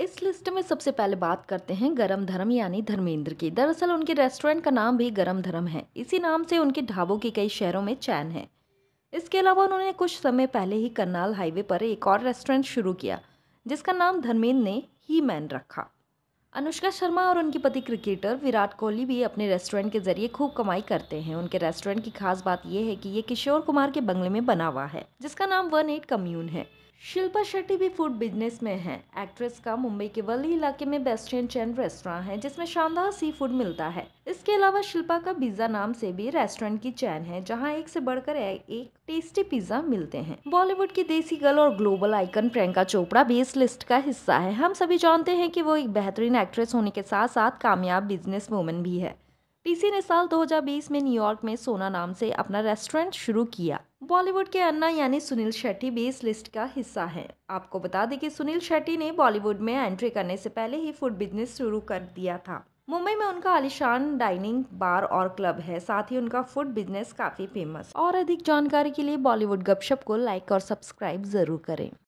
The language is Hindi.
इस लिस्ट में सबसे पहले बात करते हैं गरम धर्म यानी धर्मेंद्र की दरअसल उनके रेस्टोरेंट का नाम भी गरम धर्म है इसी नाम से उनके ढाबों के कई शहरों में चैन है इसके अलावा उन्होंने कुछ समय पहले ही करनाल हाईवे पर एक और रेस्टोरेंट शुरू किया जिसका नाम धर्मेंद्र ने ही मैन रखा अनुष्का शर्मा और उनके पति क्रिकेटर विराट कोहली भी अपने रेस्टोरेंट के जरिए खूब कमाई करते हैं उनके रेस्टोरेंट की खास बात यह है कि ये किशोर कुमार के बंगले में बना हुआ है जिसका नाम वन एट कम्यून है शिल्पा शेट्टी भी फूड बिजनेस में हैं एक्ट्रेस का मुंबई के वली इलाके में बेस्ट एंड चैन रेस्टोरेंट है जिसमें शानदार सी फूड मिलता है इसके अलावा शिल्पा का पिज्जा नाम से भी रेस्टोरेंट की चैन है जहां एक से बढ़कर एक टेस्टी पिज्जा मिलते हैं बॉलीवुड की देसी गर्ल और ग्लोबल आइकन प्रियंका चोपड़ा भी इस लिस्ट का हिस्सा है हम सभी जानते हैं की वो एक बेहतरीन एक्ट्रेस होने के साथ साथ कामयाब बिजनेस वूमेन भी है पीसी ने साल दो में न्यूयॉर्क में सोना नाम से अपना रेस्टोरेंट शुरू किया बॉलीवुड के अन्ना यानी सुनील शेट्टी भी इस लिस्ट का हिस्सा हैं आपको बता दें कि सुनील शेट्टी ने बॉलीवुड में एंट्री करने से पहले ही फूड बिजनेस शुरू कर दिया था मुंबई में उनका आलिशान डाइनिंग बार और क्लब है साथ ही उनका फूड बिजनेस काफी फेमस और अधिक जानकारी के लिए बॉलीवुड गपशप को लाइक और सब्सक्राइब जरूर करें